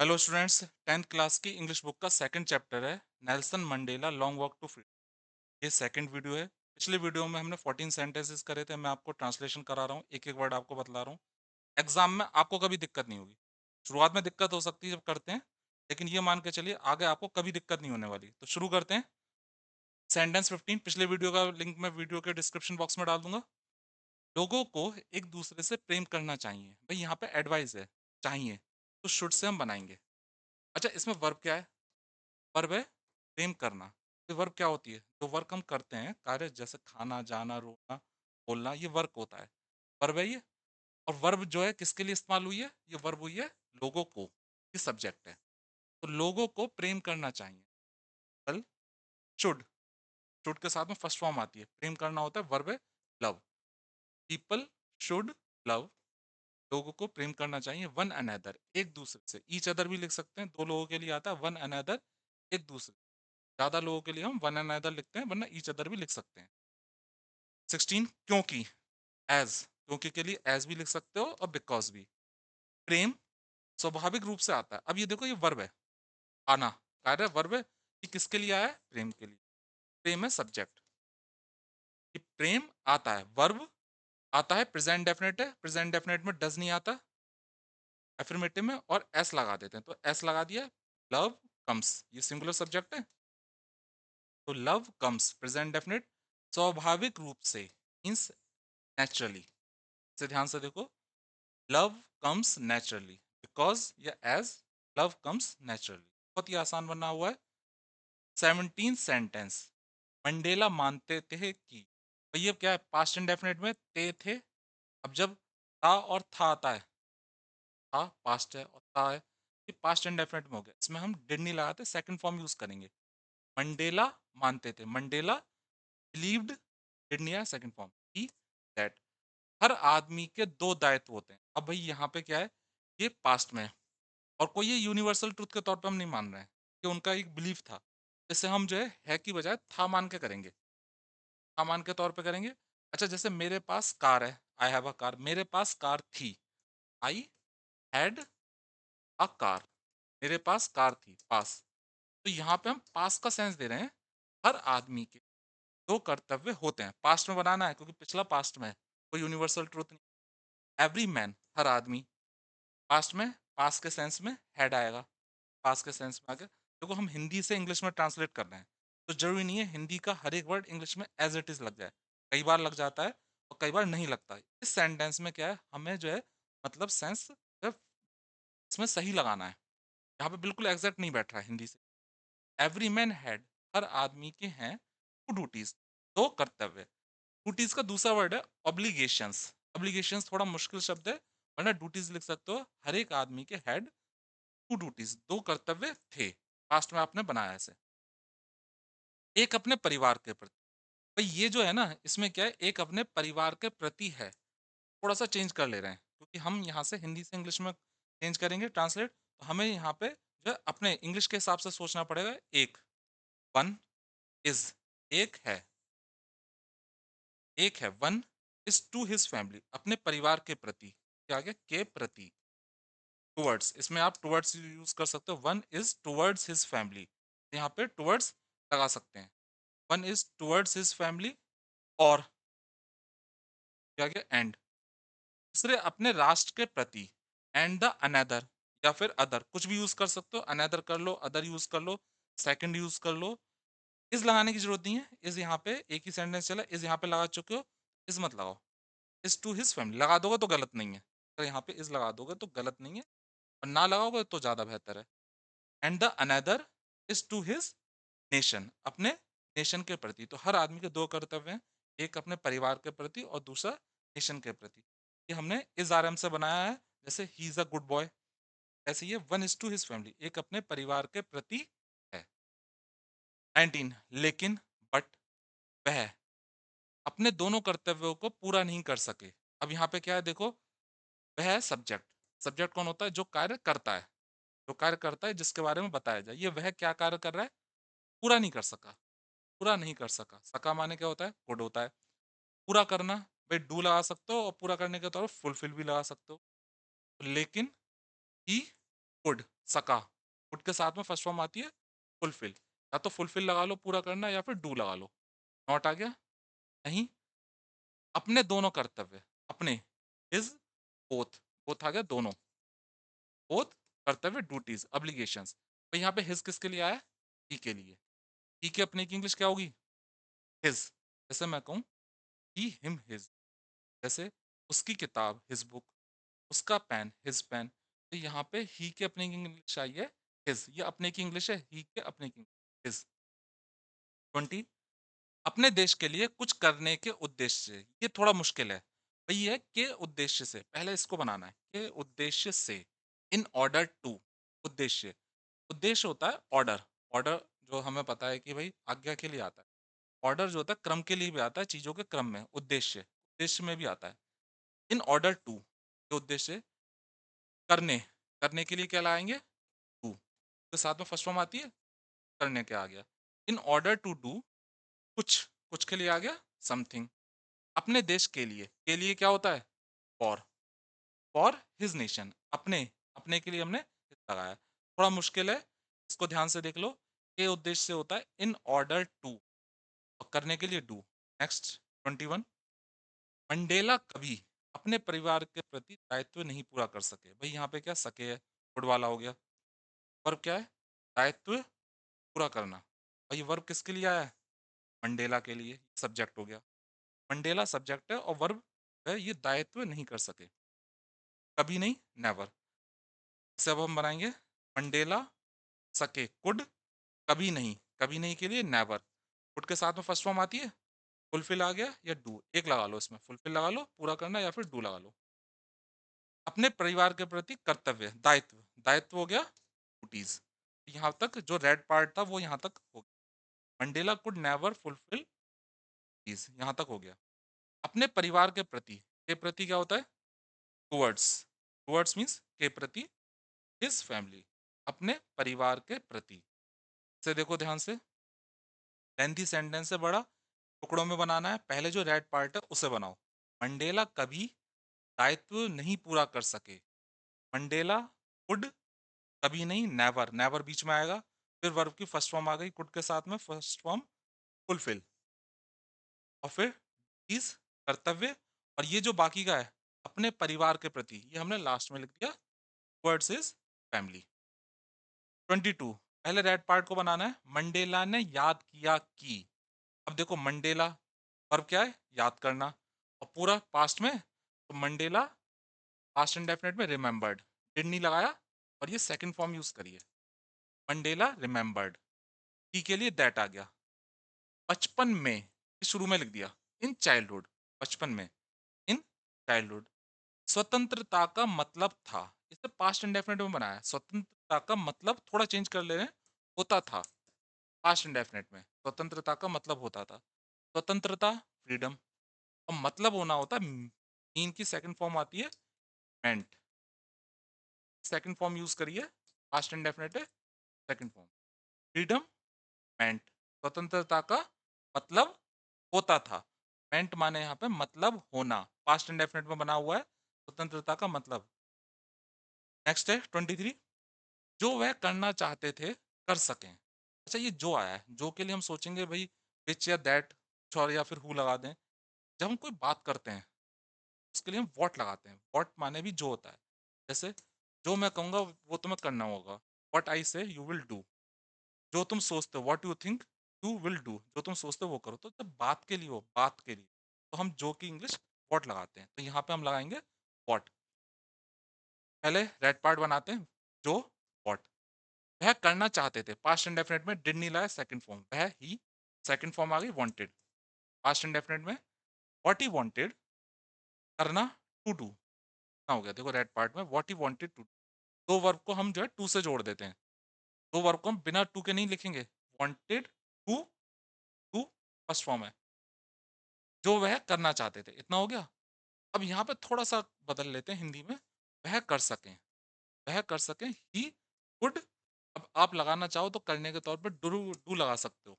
hello students tenth class की English book का second chapter है Nelson Mandela Long Walk to Freedom ये second video है पिछले वीडियो में हमने 14 सेंटेंसेस करे थे मैं आपको ट्रांसलेशन करा रहा हूँ एक एक वर्ड आपको बतला रहा हूँ एग्जाम में आपको कभी दिक्कत नहीं होगी शुरुआत में दिक्कत हो सकती है जब करते हैं लेकिन ये मान के चलिए आगे आपको कभी दिक्कत नहीं होने वाली तो शुरू करते हैं सेंटेंस फिफ्टीन पिछले वीडियो का लिंक मैं वीडियो के डिस्क्रिप्शन बॉक्स में डाल दूंगा लोगों को एक दूसरे से प्रेम करना चाहिए भाई यहाँ पर एडवाइस है चाहिए तो शुड से हम बनाएंगे अच्छा इसमें वर्ब क्या है वर्ब है प्रेम करना तो वर्ब क्या होती है जो वर्क हम करते हैं कार्य जैसे खाना जाना रोना बोलना ये वर्क होता है वर्ब है ये और वर्ब जो है किसके लिए इस्तेमाल हुई है ये वर्ब हुई है लोगों को ये सब्जेक्ट है तो लोगों को प्रेम करना चाहिए कल शुड शुड के साथ में फर्स्ट फॉर्म आती है प्रेम करना होता है वर्ब है लव पीपल शुड लव लोगों को प्रेम करना चाहिए वन अनदर एक दूसरे से ईच अदर भी लिख सकते हैं दो लोगों के लिए आता है वन अनदर एक दूसरे ज्यादा लोगों के लिए हम वन अनदर लिखते हैं वरना ईच अदर भी लिख सकते हैं सिक्सटीन क्योंकि एज क्योंकि के लिए एज भी लिख सकते हो और बिकॉज भी प्रेम स्वाभाविक रूप से आता है अब ये देखो ये वर्व है आना कार्य वर्व है कि किसके लिए आया प्रेम के लिए प्रेम है सब्जेक्ट कि प्रेम आता है वर्व आता है प्रेजेंट डेफिनेट है प्रेजेंट डेफिनेट में डज नहीं आता एफर्मेटिव में और एस लगा देते हैं तो एस लगा दिया लव कम्स ये सिंगुलर सब्जेक्ट है तो लव कम्स प्रेजेंट डेफिनेट स्वाभाविक रूप से मीन्स नेचुरली इसे ध्यान से देखो लव कम्स नेचुरली बिकॉज या एज लव कम्स नेचुरली बहुत ही आसान बना हुआ है सेवनटीन सेंटेंस मंडेला मानते थे कि और अब क्या है पास्ट इंडेफिनेट में ते थे अब जब था और था आता है था पास्ट है और था है ये पास्ट इंडेफिनेट में हो गया इसमें हम डिड नहीं लगाते सेकंड फॉर्म यूज करेंगे मंडेला मानते थे मंडेला बिलीव्ड डिड नहीं आया सेकंड फॉर्म ही दैट हर आदमी के दो दायित्व होते हैं अब भाई यहाँ पे क्या है ये पास्ट में है और कोई ये यूनिवर्सल ट्रूथ के तौर पर हम नहीं मान रहे हैं कि उनका एक बिलीफ था जैसे हम जो है है की बजाय था मान के करेंगे सामान के तौर पे करेंगे अच्छा जैसे मेरे पास कार है आई हैव अ कार मेरे पास कार थी आई हैड अ कार मेरे पास कार थी पास तो यहाँ पे हम पास का सेंस दे रहे हैं हर आदमी के दो कर्तव्य होते हैं पास्ट में बनाना है क्योंकि पिछला पास्ट में कोई यूनिवर्सल ट्रूथ नहीं एवरी मैन हर आदमी पास्ट में पास के सेंस में हेड आएगा पास के सेंस में आगे देखो हम हिंदी से इंग्लिश में ट्रांसलेट कर रहे हैं तो जरूरी नहीं है हिंदी का हर एक वर्ड इंग्लिश में एज इट इज लग जाए कई बार लग जाता है और कई बार नहीं लगता है इस सेंटेंस में क्या है हमें जो है मतलब सेंस इसमें सही लगाना है यहाँ पे बिल्कुल एग्जैक्ट नहीं बैठ रहा है हिंदी से एवरी मैन हैड हर आदमी के हैं टू ड्यूटीज दो कर्तव्य ड्यूटीज का दूसरा वर्ड है ऑब्लिगेशंस ऑब्लिगेशंस थोड़ा मुश्किल शब्द है वरना ड्यूटीज लिख सकते हो हर एक आदमी के हैड टू ड्यूटीज दो कर्तव्य थे पास्ट में आपने बनाया इसे एक अपने परिवार के प्रति भाई तो ये जो है ना इसमें क्या है एक अपने परिवार के प्रति है थोड़ा सा चेंज कर ले रहे हैं क्योंकि हम यहाँ से हिंदी से इंग्लिश में चेंज करेंगे ट्रांसलेट तो हमें यहाँ पे जो है अपने इंग्लिश के हिसाब से सोचना पड़ेगा एक वन इज एक है एक है one is to his family अपने परिवार के प्रति क्या गया के प्रति टूवर्ड्स इसमें आप टूवर्ड्स यूज कर सकते हो one is towards his family यहाँ पे टूवर्ड्स लगा सकते हैं one is towards his family और क्या क्या एंड तीसरे अपने राष्ट्र के प्रति एंड द अनदर या फिर अदर कुछ भी यूज कर सकते हो अनदर कर लो अदर यूज कर लो सेकंड यूज कर लो इस लगाने की जरूरत नहीं है इस यहाँ पे एक ही सेंटेंस चला इस यहाँ पे लगा चुके हो इस मत लगाओ इज टू हिज फैमिली लगा दोगे तो गलत नहीं है अगर तो यहाँ पे इज लगा दोगे तो गलत नहीं है और ना लगाओगे तो ज़्यादा बेहतर है and the another is to his nation अपने नेशन के प्रति तो हर आदमी के दो कर्तव्य हैं एक अपने परिवार के प्रति और दूसरा नेशन के प्रति ये हमने इस आर से बनाया है जैसे ही इज अ गुड बॉय ऐसे ये one is to his family एक अपने परिवार के प्रति है नाइनटीन लेकिन बट वह अपने दोनों कर्तव्यों को पूरा नहीं कर सके अब यहाँ पे क्या है देखो वह सब्जेक्ट सब्जेक्ट कौन होता है जो कार्य करता है जो कार्य करता है जिसके बारे में बताया जाए ये वह क्या कार्य कर रहा है पूरा नहीं कर सका पूरा नहीं कर सका सका माने क्या होता है गुड होता है पूरा करना भाई डू लगा सकते हो और पूरा करने के तौर फुलफिल भी लगा सकते हो लेकिन ही गुड सका गुड के साथ में फर्स्ट फॉर्म आती है फुलफिल या तो फुलफिल लगा लो पूरा करना या फिर डू लगा लो नॉट आ गया नहीं अपने दोनों कर्तव्य अपने इज बोथ बोथ आ गया दोनों बोथ कर्तव्य ड्यूटीज ऑब्लिगेशंस यहाँ पे हिज किसके लिए आया ही के लिए ही की अपने की इंग्लिश क्या होगी हिज जैसे मैं कहूँ ही हिम हिज जैसे उसकी किताब हिज बुक उसका पेन हिज पेन तो यहाँ पे ही के अपने की इंग्लिश आई है हिज ये अपने की इंग्लिश है ही के अपने की हिज ट्वेंटी अपने देश के लिए कुछ करने के उद्देश्य से ये थोड़ा मुश्किल है भाई है के उद्देश्य से पहले इसको बनाना है के उद्देश्य से इन ऑर्डर टू उद्देश्य उद्देश्य होता है ऑर्डर ऑर्डर जो हमें पता है कि भाई आज्ञा के लिए आता है ऑर्डर जो होता है क्रम के लिए भी आता है चीज़ों के क्रम में उद्देश्य उद्देश्य में भी आता है इन ऑर्डर टू के उद्देश्य करने करने के लिए क्या लाएंगे टू तो साथ में फर्स्ट फॉर्म आती है करने के आ गया इन ऑर्डर टू डू कुछ कुछ के लिए आ गया समथिंग अपने देश के लिए के लिए क्या होता है फॉर फॉर हिज नेशन अपने अपने के लिए हमने लगाया थोड़ा मुश्किल है इसको ध्यान से देख लो के उद्देश्य होता है इन ऑर्डर टू करने के लिए do next twenty one Mandela कभी अपने परिवार के प्रति दायित्व नहीं पूरा कर सके भाई यहाँ पे क्या सके है फुट वाला हो गया वर्ब क्या है दायित्व पूरा करना और ये वर्ब किसके लिए आया है मंडेला के लिए सब्जेक्ट हो गया मंडेला सब्जेक्ट है और वर्ब है ये दायित्व नहीं कर सके कभी नहीं नेवर इसे अब हम बनाएंगे मंडेला सके कुड कभी नहीं कभी नहीं के लिए नेवर पुट के साथ में फर्स्ट फॉर्म आती है फुलफिल आ गया या डू एक लगा लो इसमें फुलफिल लगा लो पूरा करना या फिर डू लगा लो अपने परिवार के प्रति कर्तव्य दायित्व दायित्व हो गया ड्यूटीज यहाँ तक जो रेड पार्ट था वो यहाँ तक हो गया मंडेला कुड नेवर फुलफिल यहाँ तक हो गया अपने परिवार के प्रति के प्रति क्या होता है टूवर्ड्स टूवर्ड्स मीन्स के प्रति हिज फैमिली अपने परिवार के प्रति से देखो ध्यान से लेंथी सेंटेंस से बड़ा टुकड़ों में बनाना है पहले जो रेड पार्ट है उसे बनाओ मंडेला कभी दायित्व नहीं पूरा कर सके मंडेला कुड कभी नहीं नेवर नेवर बीच में आएगा फिर वर्ब की फर्स्ट फॉर्म आ गई कुड के साथ में फर्स्ट फॉर्म फुलफिल और फिर इस कर्तव्य और ये जो बाकी का है अपने परिवार के प्रति ये हमने लास्ट में लिख दिया words is family twenty two पहले रेड पार्ट को बनाना है मंडेला ने याद किया कि अब देखो मंडेला वर्ब क्या है याद करना और पूरा पास्ट में तो मंडेला पास्ट इंडेफिनेट में रिमेम्बर्ड डिड नहीं लगाया और ये सेकंड फॉर्म यूज करिए मंडेला रिमेम्बर्ड की के लिए दैट आ गया बचपन में शुरू में लिख दिया इन चाइल्डहुड बचपन में इन चाइल्डहुड स्वतंत्रता का मतलब था इसे पास्ट इंडेफिनेट में बनाया स्वतंत्र स्वतंत्रता का मतलब थोड़ा चेंज कर ले रहे हैं होता था पास्ट इंडेफिनेट में स्वतंत्रता का मतलब होता था स्वतंत्रता फ्रीडम और मतलब होना होता मीन की सेकंड फॉर्म आती है मेंट सेकंड फॉर्म यूज करिए पास्ट इंडेफिनेट है सेकंड फॉर्म फ्रीडम मेंट स्वतंत्रता का मतलब होता था मेंट माने यहाँ पे मतलब होना पास्ट इंडेफिनेट में बना हुआ है स्वतंत्रता का मतलब नेक्स्ट है ट्वेंटी थ्री जो वह करना चाहते थे कर सकें अच्छा ये जो आया है जो के लिए हम सोचेंगे भाई विच या दैट कुछ और या फिर हु लगा दें जब हम कोई बात करते हैं उसके लिए हम वॉट लगाते हैं वॉट माने भी जो होता है जैसे जो मैं कहूँगा वो तुम्हें करना होगा वट आई से यू विल डू जो तुम सोचते हो what you think you will do जो तुम सोचते हो वो करो तो जब बात के लिए हो बात के लिए तो हम जो की इंग्लिश वॉट लगाते हैं तो यहाँ पे हम लगाएंगे वॉट पहले रेड पार्ट बनाते हैं जो वह करना चाहते थे पास्ट इंडेफिनेट में डिड नहीं लाया सेकंड फॉर्म वह ही सेकंड फॉर्म आ गई वांटेड पास्ट इंडेफिनेट में व्हाट ही वांटेड करना टू टू ना हो गया देखो रेड पार्ट में व्हाट ही वांटेड टू दो वर्ब को हम जो है टू से जोड़ देते हैं दो वर्ब को हम बिना टू के नहीं लिखेंगे wanted to to first form है जो वह करना चाहते थे इतना हो गया अब यहाँ पर थोड़ा सा बदल लेते हैं हिंदी में वह कर सकें वह कर सकें ही वुड अब आप लगाना चाहो तो करने के तौर पर डू डू लगा सकते हो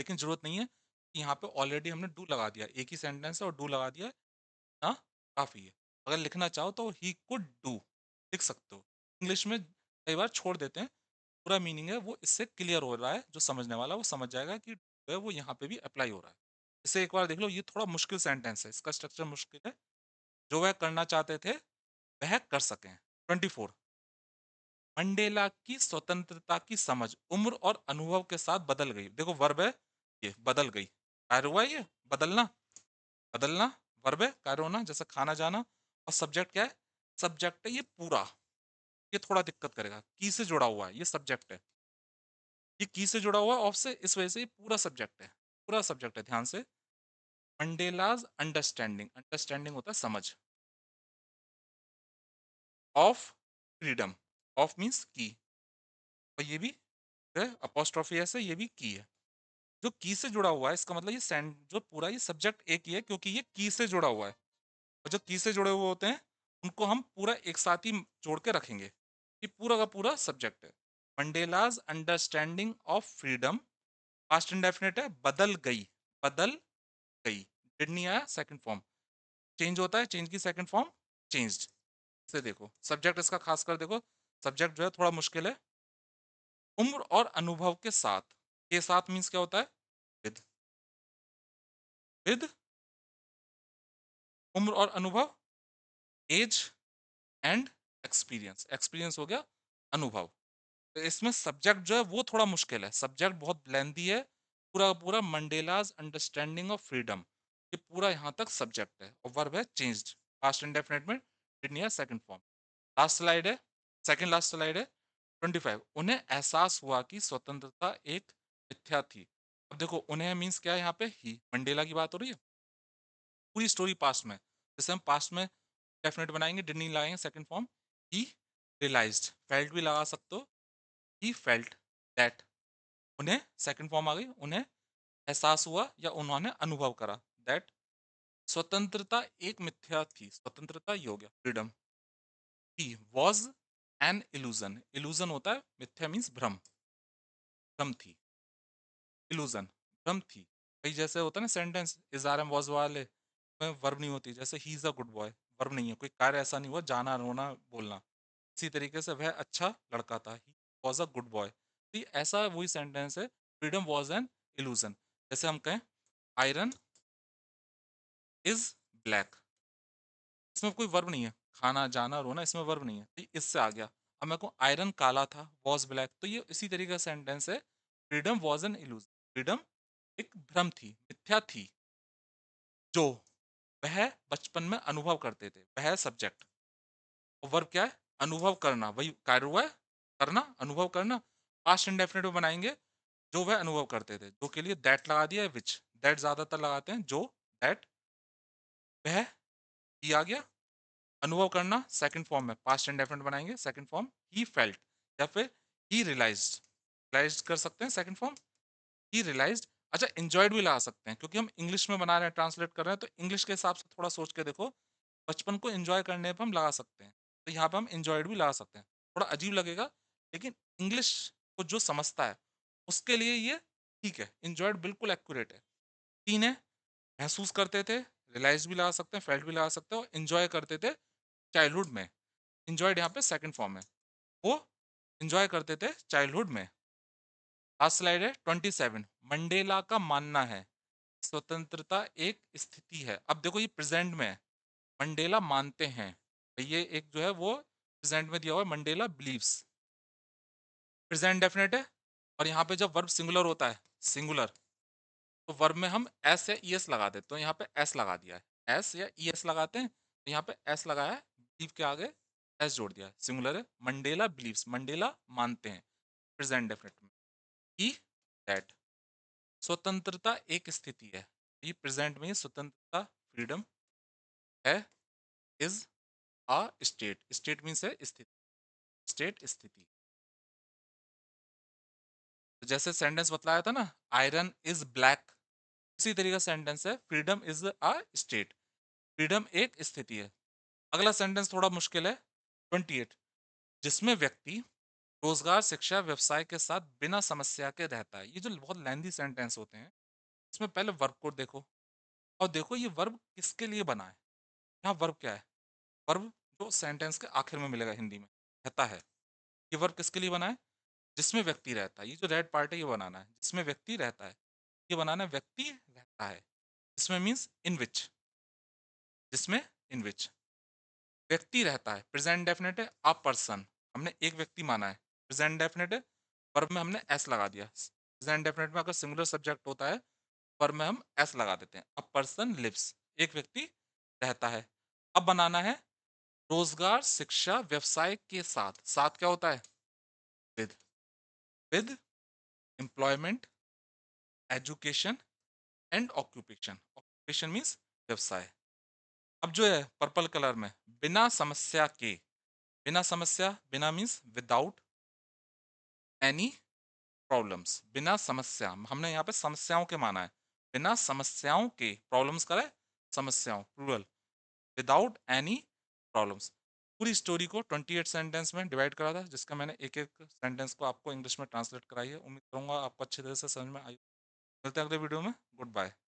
लेकिन जरूरत नहीं है कि यहाँ पे ऑलरेडी हमने डू लगा दिया एक ही सेंटेंस है और डू लगा दिया ना हाँ, काफ़ी है अगर लिखना चाहो तो ही कुड डू लिख सकते हो इंग्लिश में कई बार छोड़ देते हैं पूरा मीनिंग है वो इससे क्लियर हो रहा है जो समझने वाला वो समझ जाएगा कि है वो यहाँ पे भी अप्लाई हो रहा है इसे एक बार देख लो ये थोड़ा मुश्किल सेंटेंस है इसका स्ट्रक्चर मुश्किल है जो वह करना चाहते थे वह कर सकें ट्वेंटी फोर मंडेला की स्वतंत्रता की समझ उम्र और अनुभव के साथ बदल गई देखो वर्ब है ये बदल गई कार्य हुआ ये बदलना बदलना वर्ब है कार्य होना जैसे खाना जाना और सब्जेक्ट क्या है सब्जेक्ट है ये पूरा ये थोड़ा दिक्कत करेगा की से जुड़ा हुआ है ये सब्जेक्ट है ये की से जुड़ा हुआ है ऑफ से इस वजह से ये पूरा सब्जेक्ट है पूरा सब्जेक्ट है ध्यान से मंडेलाज अंडरस्टैंडिंग अंडरस्टैंडिंग होता है समझ ऑफ फ्रीडम ऑफ मीन्स की और ये भी अपोस्ट्रॉफी ऐसे ये भी की है जो की से जुड़ा हुआ है इसका मतलब ये सेंट जो पूरा ये सब्जेक्ट एक ही है क्योंकि ये की से जुड़ा हुआ है और जो की से जुड़े हुए होते हैं उनको हम पूरा एक साथ ही जोड़ के रखेंगे ये पूरा का पूरा सब्जेक्ट है Mandela's understanding of freedom past indefinite है बदल गई बदल गई डिड नहीं आया सेकेंड फॉर्म चेंज होता है चेंज की सेकेंड फॉर्म चेंज से देखो सब्जेक्ट इसका खास कर देखो सब्जेक्ट जो है थोड़ा मुश्किल है उम्र और अनुभव के साथ के साथ मीन्स क्या होता है विद विद उम्र और अनुभव एज एंड एक्सपीरियंस एक्सपीरियंस हो गया अनुभव तो इसमें सब्जेक्ट जो है वो थोड़ा मुश्किल है सब्जेक्ट बहुत ब्लेंदी है पूरा पूरा मंडेलाज अंडरस्टैंडिंग ऑफ फ्रीडम ये पूरा यहाँ तक सब्जेक्ट है और वर्ब है चेंज्ड पास्ट इंडेफिनेट में did second form last slide है सेकंड लास्ट स्लाइड है ट्वेंटी फाइव उन्हें एहसास हुआ कि स्वतंत्रता एक मिथ्या थी अब देखो उन्हें मीन्स क्या है यहाँ पे ही मंडेला की बात हो रही है पूरी स्टोरी पास्ट में जैसे हम पास्ट में डेफिनेट बनाएंगे डिडनी लगाएंगे सेकेंड फॉर्म ही रियलाइज फेल्ट भी लगा सकते हो ही फेल्ट दैट उन्हें सेकेंड फॉर्म आ गई उन्हें एहसास हुआ या उन्होंने अनुभव करा दैट स्वतंत्रता एक मिथ्या थी स्वतंत्रता योग्य फ्रीडम ही वॉज एन इल्यूजन इल्यूजन होता है मिथ्या मीन्स भ्रम भ्रम थी इल्यूजन भ्रम थी भाई जैसे होता है ना sentence is are am was वाले में वर्ब नहीं होती जैसे ही is a good boy verb नहीं है कोई कार्य ऐसा नहीं हुआ जाना रोना बोलना इसी तरीके से वह अच्छा लड़का था he was a good boy तो ऐसा वही सेंटेंस है फ्रीडम वॉज एन इल्यूजन जैसे हम कहें आयरन इज ब्लैक इसमें कोई वर्ब नहीं है खाना जाना रोना इसमें वर्ब नहीं है तो इससे आ गया अब मेरे को आयरन काला था वॉज ब्लैक तो ये इसी तरीके का सेंटेंस है freedom was an illusion freedom एक भ्रम थी मिथ्या थी जो वह बचपन में अनुभव करते थे वह सब्जेक्ट और वर्ब क्या है अनुभव करना वही कार्य हुआ है करना अनुभव करना पास्ट इंडेफिनेट में बनाएंगे जो वह अनुभव करते थे जो के लिए दैट लगा दिया है विच दैट ज्यादातर लगाते हैं जो दैट वह किया गया अनुभव करना सेकंड फॉर्म में पास्ट एंड डेफिनेट बनाएंगे सेकंड फॉर्म ही फेल्ट या फिर ही रियलाइज रियलाइज कर सकते हैं सेकंड फॉर्म ही रियलाइज अच्छा इंजॉयड भी ला सकते हैं क्योंकि हम इंग्लिश में बना रहे हैं ट्रांसलेट कर रहे हैं तो इंग्लिश के हिसाब से थोड़ा सोच के देखो बचपन को इंजॉय करने पर हम लगा सकते हैं तो यहाँ पर हम इंजॉयड भी ला सकते हैं थोड़ा अजीब लगेगा लेकिन इंग्लिश को जो समझता है उसके लिए ये ठीक है इंजॉयड बिल्कुल एक्यूरेट है तीन है महसूस करते थे रिलाइज भी ला सकते हैं फेल्ट भी लगा सकते हैं और इन्जॉय करते थे चाइल्डहुड में इंजॉयड यहाँ पे सेकंड फॉर्म है वो इंजॉय करते थे चाइल्डहुड में लास्ट स्लाइड है ट्वेंटी सेवन मंडेला का मानना है स्वतंत्रता एक स्थिति है अब देखो ये प्रेजेंट में है मंडेला मानते हैं ये एक जो है वो प्रेजेंट में दिया हुआ है मंडेला बिलीव्स प्रेजेंट डेफिनेट है और यहाँ पे जब वर्ब सिंगुलर होता है सिंगुलर तो वर्ब में हम एस या ई e एस लगा देते तो यहाँ पे एस लगा दिया है एस या ई e एस लगाते हैं तो यहाँ पे एस लगाया बिलीव के आगे एस जोड़ दिया सिमिलर है मंडेला बिलीव मंडेला मानते हैं प्रेजेंट डेफिनेट में ही दैट स्वतंत्रता एक स्थिति है ये प्रेजेंट में स्वतंत्रता फ्रीडम है is a state state means है स्थिति स्टेट स्थिति तो जैसे सेंटेंस बतलाया था ना आयरन इज ब्लैक इसी तरीके का सेंटेंस है freedom is a state freedom एक स्थिति है अगला सेंटेंस थोड़ा मुश्किल है ट्वेंटी एट जिसमें व्यक्ति रोजगार शिक्षा व्यवसाय के साथ बिना समस्या के रहता है ये जो बहुत लेंदी सेंटेंस होते हैं इसमें पहले वर्ब को देखो और देखो ये वर्ब किसके लिए बना है यहाँ वर्ब क्या है वर्ब जो सेंटेंस के आखिर में मिलेगा हिंदी में रहता है ये वर्ब किसके लिए बना है जिसमें व्यक्ति रहता है ये जो रेड पार्ट है ये बनाना है जिसमें व्यक्ति रहता है ये बनाना है व्यक्ति रहता है जिसमें मीन्स इन विच जिसमें इन विच व्यक्ति रहता है प्रेजेंट डेफिनेट है अ पर्सन हमने एक व्यक्ति माना है प्रेजेंट डेफिनेट पर में हमने एस लगा दिया प्रेजेंट डेफिनेट में अगर सिंगुलर सब्जेक्ट होता है पर में हम एस लगा देते हैं अ पर्सन लिव्स एक व्यक्ति रहता है अब बनाना है रोजगार शिक्षा व्यवसाय के साथ साथ क्या होता है with with employment education and occupation occupation means व्यवसाय अब जो है पर्पल कलर में बिना समस्या के बिना समस्या बिना मीन्स विदाउट एनी प्रॉब्लम्स बिना समस्या हमने यहाँ पे समस्याओं के माना है बिना समस्याओं के प्रॉब्लम्स करें समस्याओं प्रूरल विदाउट एनी प्रॉब्लम्स पूरी स्टोरी को 28 सेंटेंस में डिवाइड करा था जिसका मैंने एक एक सेंटेंस को आपको इंग्लिश में ट्रांसलेट कराई है उम्मीद करूंगा आपको अच्छे तरह से समझ में आई मिलते हैं अगले वीडियो में गुड बाय